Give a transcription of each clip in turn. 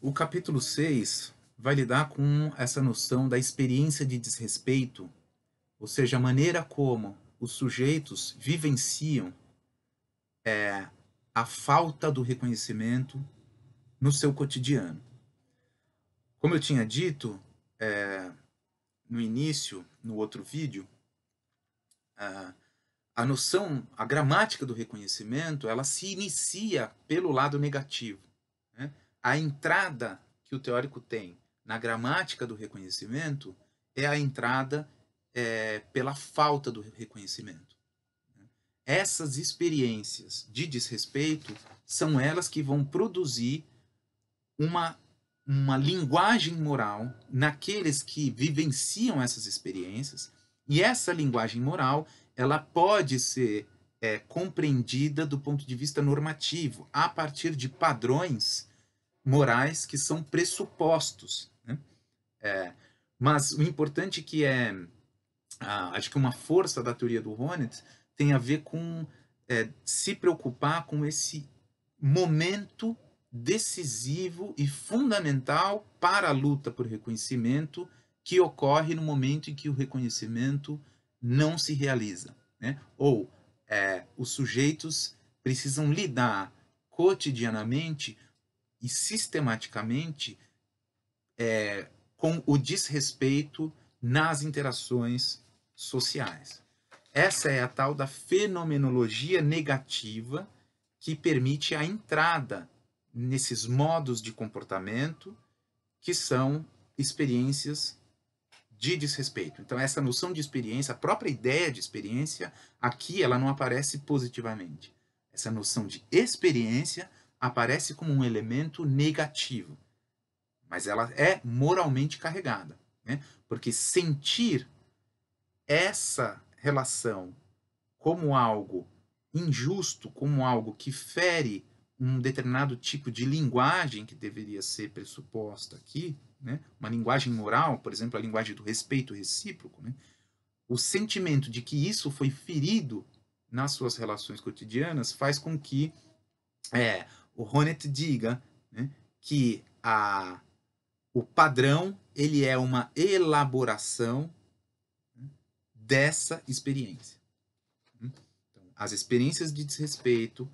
O capítulo 6 vai lidar com essa noção da experiência de desrespeito, ou seja, a maneira como os sujeitos vivenciam é, a falta do reconhecimento no seu cotidiano. Como eu tinha dito é, no início, no outro vídeo, é, a noção, a gramática do reconhecimento, ela se inicia pelo lado negativo a entrada que o teórico tem na gramática do reconhecimento é a entrada é, pela falta do reconhecimento. Essas experiências de desrespeito são elas que vão produzir uma, uma linguagem moral naqueles que vivenciam essas experiências, e essa linguagem moral ela pode ser é, compreendida do ponto de vista normativo, a partir de padrões morais que são pressupostos. Né? É, mas o importante que é, ah, acho que uma força da teoria do Honneth tem a ver com é, se preocupar com esse momento decisivo e fundamental para a luta por reconhecimento que ocorre no momento em que o reconhecimento não se realiza. Né? Ou é, os sujeitos precisam lidar cotidianamente e sistematicamente é, com o desrespeito nas interações sociais. Essa é a tal da fenomenologia negativa que permite a entrada nesses modos de comportamento que são experiências de desrespeito. Então essa noção de experiência, a própria ideia de experiência, aqui ela não aparece positivamente. Essa noção de experiência aparece como um elemento negativo, mas ela é moralmente carregada, né? porque sentir essa relação como algo injusto, como algo que fere um determinado tipo de linguagem que deveria ser pressuposta aqui, né? uma linguagem moral, por exemplo, a linguagem do respeito recíproco, né? o sentimento de que isso foi ferido nas suas relações cotidianas faz com que é, o Honneth diga né, que a, o padrão ele é uma elaboração né, dessa experiência. Então, as experiências de desrespeito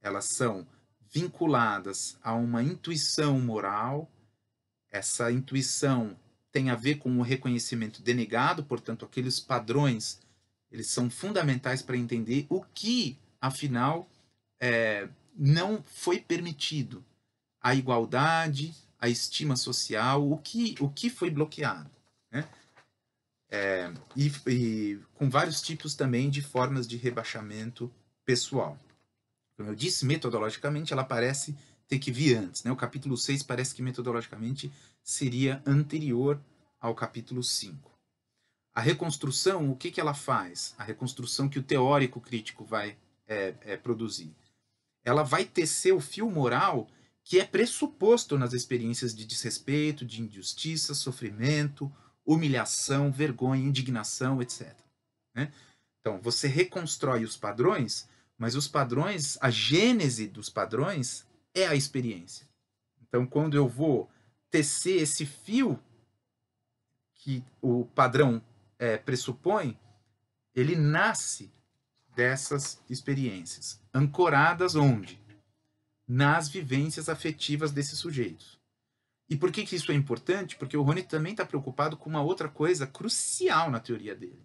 elas são vinculadas a uma intuição moral. Essa intuição tem a ver com o reconhecimento denegado, portanto, aqueles padrões eles são fundamentais para entender o que, afinal, é, não foi permitido a igualdade, a estima social, o que, o que foi bloqueado. Né? É, e, e, com vários tipos também de formas de rebaixamento pessoal. Como eu disse, metodologicamente ela parece ter que vir antes. Né? O capítulo 6 parece que metodologicamente seria anterior ao capítulo 5. A reconstrução, o que, que ela faz? A reconstrução que o teórico crítico vai é, é, produzir ela vai tecer o fio moral que é pressuposto nas experiências de desrespeito, de injustiça, sofrimento, humilhação, vergonha, indignação, etc. Né? Então, você reconstrói os padrões, mas os padrões, a gênese dos padrões é a experiência. Então, quando eu vou tecer esse fio que o padrão é, pressupõe, ele nasce dessas experiências, ancoradas onde? Nas vivências afetivas desses sujeitos. E por que, que isso é importante? Porque o Rony também está preocupado com uma outra coisa crucial na teoria dele,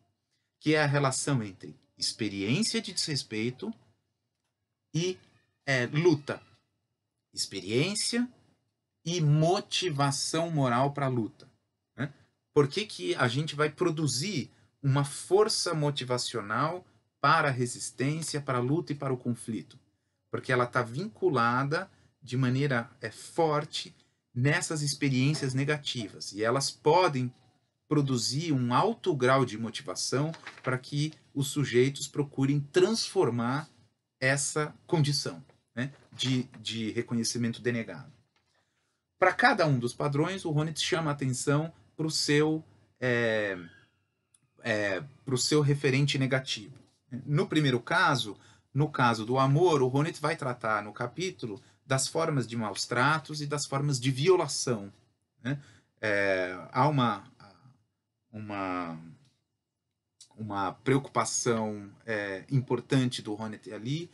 que é a relação entre experiência de desrespeito e é, luta. Experiência e motivação moral para a luta. Né? Por que, que a gente vai produzir uma força motivacional para a resistência, para a luta e para o conflito, porque ela está vinculada de maneira é, forte nessas experiências negativas e elas podem produzir um alto grau de motivação para que os sujeitos procurem transformar essa condição né, de, de reconhecimento denegado. Para cada um dos padrões, o Honneth chama a atenção para o seu, é, é, seu referente negativo. No primeiro caso, no caso do amor, o Honneth vai tratar no capítulo das formas de maus tratos e das formas de violação. Né? É, há uma, uma, uma preocupação é, importante do Honneth ali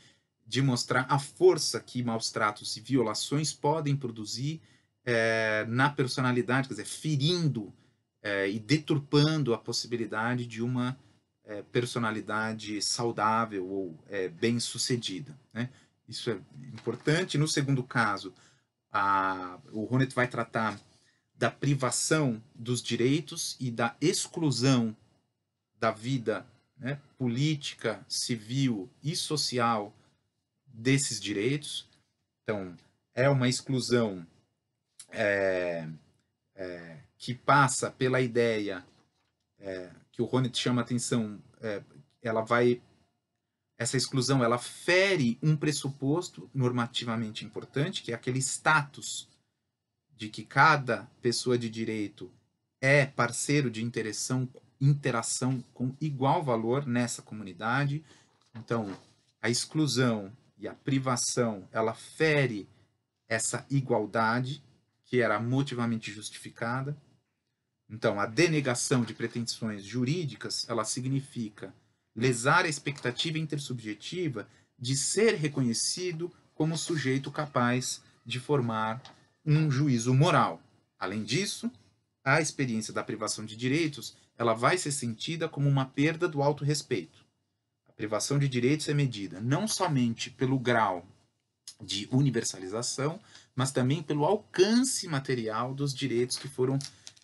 de mostrar a força que maus tratos e violações podem produzir é, na personalidade, quer dizer, ferindo é, e deturpando a possibilidade de uma é, personalidade saudável ou é, bem-sucedida. Né? Isso é importante. No segundo caso, a, o Honneth vai tratar da privação dos direitos e da exclusão da vida né, política, civil e social desses direitos. Então, é uma exclusão é, é, que passa pela ideia é, que o Rony chama atenção, é, ela vai essa exclusão ela fere um pressuposto normativamente importante, que é aquele status de que cada pessoa de direito é parceiro de interação, interação com igual valor nessa comunidade. Então, a exclusão e a privação, ela fere essa igualdade que era motivamente justificada. Então, a denegação de pretensões jurídicas, ela significa lesar a expectativa intersubjetiva de ser reconhecido como sujeito capaz de formar um juízo moral. Além disso, a experiência da privação de direitos, ela vai ser sentida como uma perda do autorrespeito. A privação de direitos é medida não somente pelo grau de universalização, mas também pelo alcance material dos direitos que foram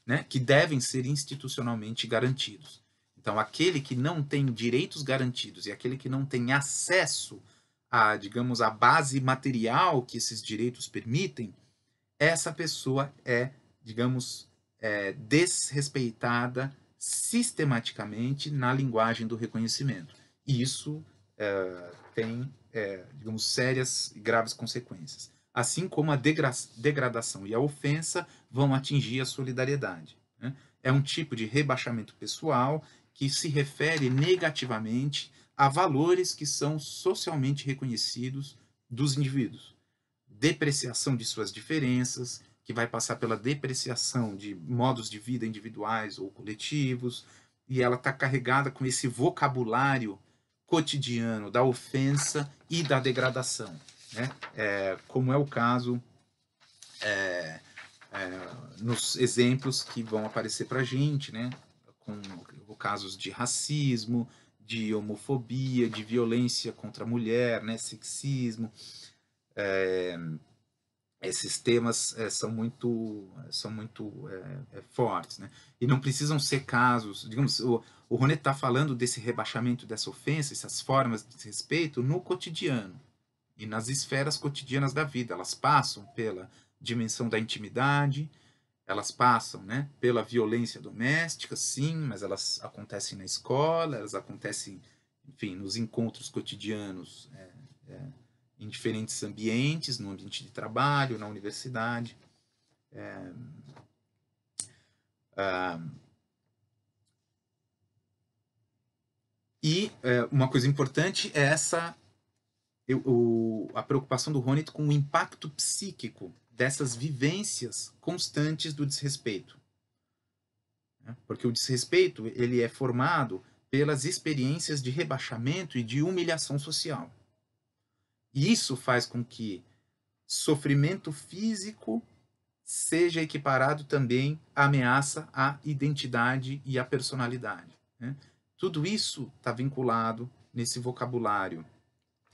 né, que devem ser institucionalmente garantidos. Então, aquele que não tem direitos garantidos e aquele que não tem acesso a, digamos, a base material que esses direitos permitem, essa pessoa é, digamos, é, desrespeitada sistematicamente na linguagem do reconhecimento. E isso é, tem, é, digamos, sérias e graves consequências assim como a degra degradação e a ofensa vão atingir a solidariedade. Né? É um tipo de rebaixamento pessoal que se refere negativamente a valores que são socialmente reconhecidos dos indivíduos. Depreciação de suas diferenças, que vai passar pela depreciação de modos de vida individuais ou coletivos, e ela está carregada com esse vocabulário cotidiano da ofensa e da degradação né? É, como é o caso é, é nos exemplos que vão aparecer para a gente, né? com casos de racismo, de homofobia, de violência contra a mulher, né? sexismo. É, esses temas é, são muito, são muito fortes. Né? E não precisam ser casos, digamos, o, o Ronet está falando desse rebaixamento, dessa ofensa, essas formas de desrespeito no cotidiano e nas esferas cotidianas da vida. Elas passam pela dimensão da intimidade, elas passam né, pela violência doméstica, sim, mas elas acontecem na escola, elas acontecem, enfim, nos encontros cotidianos é, é, em diferentes ambientes, no ambiente de trabalho, na universidade. É, ah, e é, uma coisa importante é essa eu, o, a preocupação do Honneth com o impacto psíquico dessas vivências constantes do desrespeito. Né? Porque o desrespeito ele é formado pelas experiências de rebaixamento e de humilhação social. E isso faz com que sofrimento físico seja equiparado também à ameaça à identidade e à personalidade. Né? Tudo isso está vinculado nesse vocabulário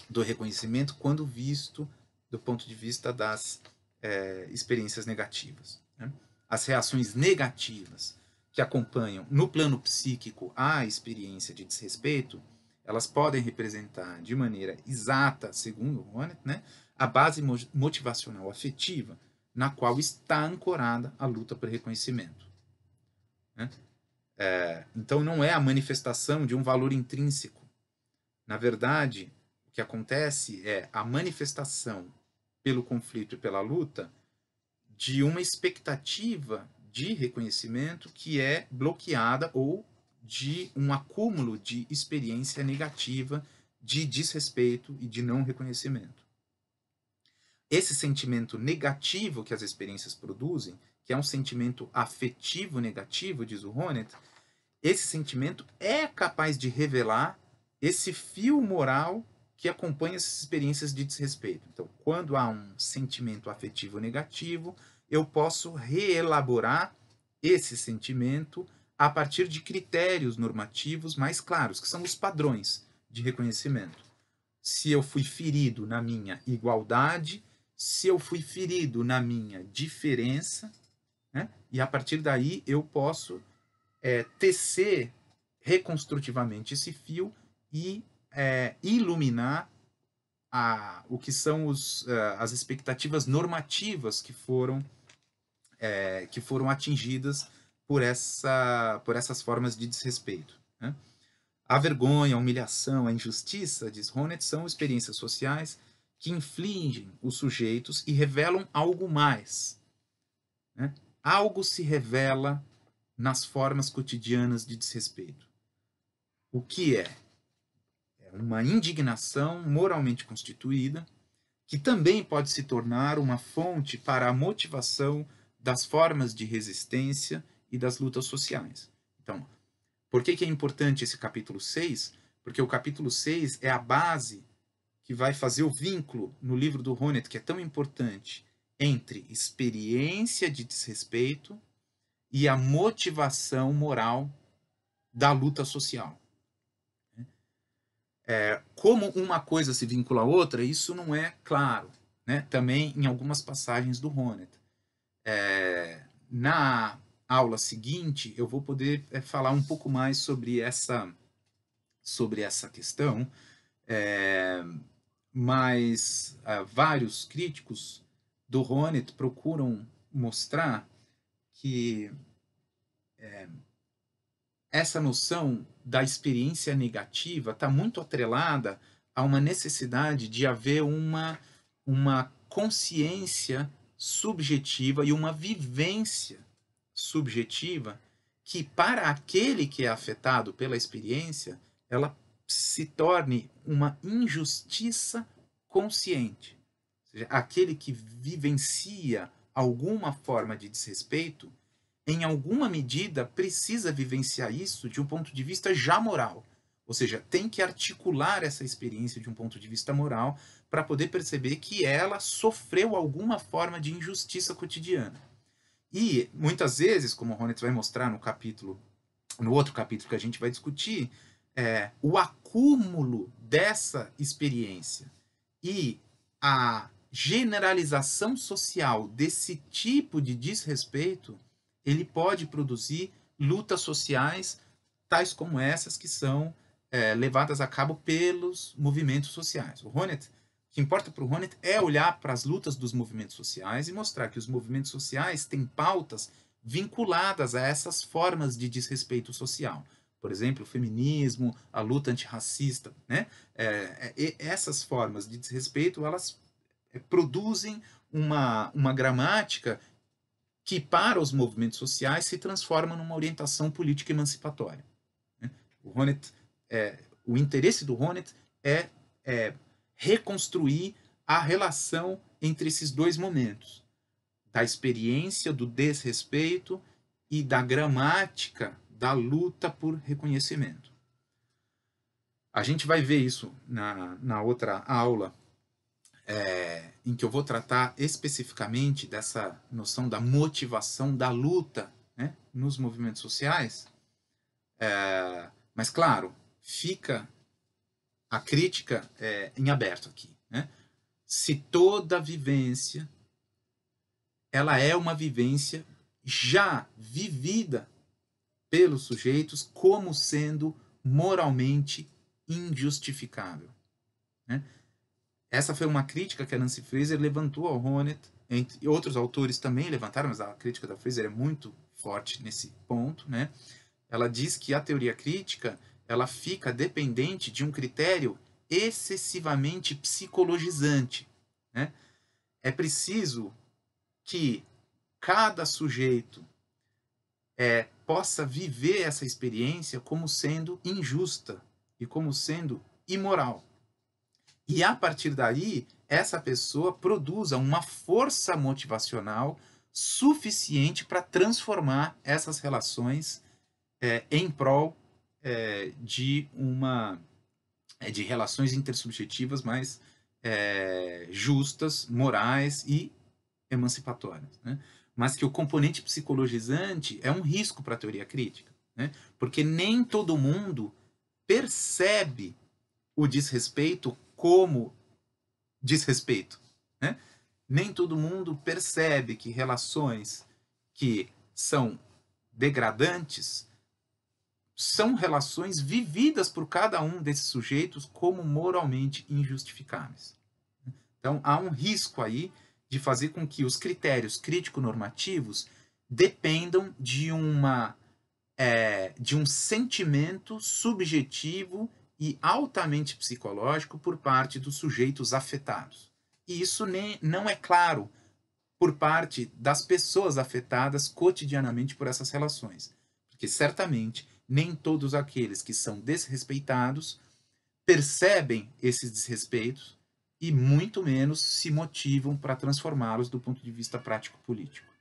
do reconhecimento quando visto do ponto de vista das é, experiências negativas. Né? As reações negativas que acompanham no plano psíquico a experiência de desrespeito, elas podem representar de maneira exata, segundo o né, a base motivacional afetiva na qual está ancorada a luta por reconhecimento. Né? É, então, não é a manifestação de um valor intrínseco. Na verdade, que acontece é a manifestação pelo conflito e pela luta de uma expectativa de reconhecimento que é bloqueada ou de um acúmulo de experiência negativa de desrespeito e de não reconhecimento. Esse sentimento negativo que as experiências produzem, que é um sentimento afetivo negativo, diz o Honneth, esse sentimento é capaz de revelar esse fio moral que acompanha essas experiências de desrespeito. Então, quando há um sentimento afetivo negativo, eu posso reelaborar esse sentimento a partir de critérios normativos mais claros, que são os padrões de reconhecimento. Se eu fui ferido na minha igualdade, se eu fui ferido na minha diferença, né? e a partir daí eu posso é, tecer reconstrutivamente esse fio e é, iluminar a, o que são os, é, as expectativas normativas que foram, é, que foram atingidas por, essa, por essas formas de desrespeito. Né? A vergonha, a humilhação, a injustiça, diz Honet, são experiências sociais que infligem os sujeitos e revelam algo mais. Né? Algo se revela nas formas cotidianas de desrespeito. O que é? uma indignação moralmente constituída, que também pode se tornar uma fonte para a motivação das formas de resistência e das lutas sociais. Então, por que, que é importante esse capítulo 6? Porque o capítulo 6 é a base que vai fazer o vínculo no livro do Honneth, que é tão importante, entre experiência de desrespeito e a motivação moral da luta social. É, como uma coisa se vincula a outra, isso não é claro. Né? Também em algumas passagens do Honneth. É, na aula seguinte, eu vou poder é, falar um pouco mais sobre essa, sobre essa questão, é, mas é, vários críticos do Honneth procuram mostrar que é, essa noção da experiência negativa está muito atrelada a uma necessidade de haver uma, uma consciência subjetiva e uma vivência subjetiva que, para aquele que é afetado pela experiência, ela se torne uma injustiça consciente. Ou seja, aquele que vivencia alguma forma de desrespeito em alguma medida, precisa vivenciar isso de um ponto de vista já moral. Ou seja, tem que articular essa experiência de um ponto de vista moral para poder perceber que ela sofreu alguma forma de injustiça cotidiana. E muitas vezes, como o Ronitz vai mostrar no capítulo, no outro capítulo que a gente vai discutir, é, o acúmulo dessa experiência e a generalização social desse tipo de desrespeito ele pode produzir lutas sociais tais como essas que são é, levadas a cabo pelos movimentos sociais. O Honneth, o que importa para o Honneth é olhar para as lutas dos movimentos sociais e mostrar que os movimentos sociais têm pautas vinculadas a essas formas de desrespeito social. Por exemplo, o feminismo, a luta antirracista. Né? É, é, essas formas de desrespeito elas é, produzem uma, uma gramática que para os movimentos sociais se transforma numa orientação política emancipatória. Né? O Honneth, é, o interesse do Honneth é, é reconstruir a relação entre esses dois momentos, da experiência do desrespeito e da gramática da luta por reconhecimento. A gente vai ver isso na, na outra aula é, em que eu vou tratar especificamente dessa noção da motivação da luta né, nos movimentos sociais. É, mas, claro, fica a crítica é, em aberto aqui. Né? Se toda vivência ela é uma vivência já vivida pelos sujeitos como sendo moralmente injustificável. Né? Essa foi uma crítica que a Nancy Fraser levantou ao Honneth, entre outros autores também levantaram, mas a crítica da Fraser é muito forte nesse ponto, né? Ela diz que a teoria crítica, ela fica dependente de um critério excessivamente psicologizante, né? É preciso que cada sujeito é, possa viver essa experiência como sendo injusta e como sendo imoral. E a partir daí, essa pessoa produza uma força motivacional suficiente para transformar essas relações é, em prol é, de uma é, de relações intersubjetivas mais é, justas, morais e emancipatórias, né? mas que o componente psicologizante é um risco para a teoria crítica, né? porque nem todo mundo percebe o desrespeito como desrespeito. Né? Nem todo mundo percebe que relações que são degradantes são relações vividas por cada um desses sujeitos como moralmente injustificáveis. Então há um risco aí de fazer com que os critérios crítico-normativos dependam de uma é, de um sentimento subjetivo e altamente psicológico por parte dos sujeitos afetados. E isso nem, não é claro por parte das pessoas afetadas cotidianamente por essas relações, porque certamente nem todos aqueles que são desrespeitados percebem esses desrespeitos e muito menos se motivam para transformá-los do ponto de vista prático-político.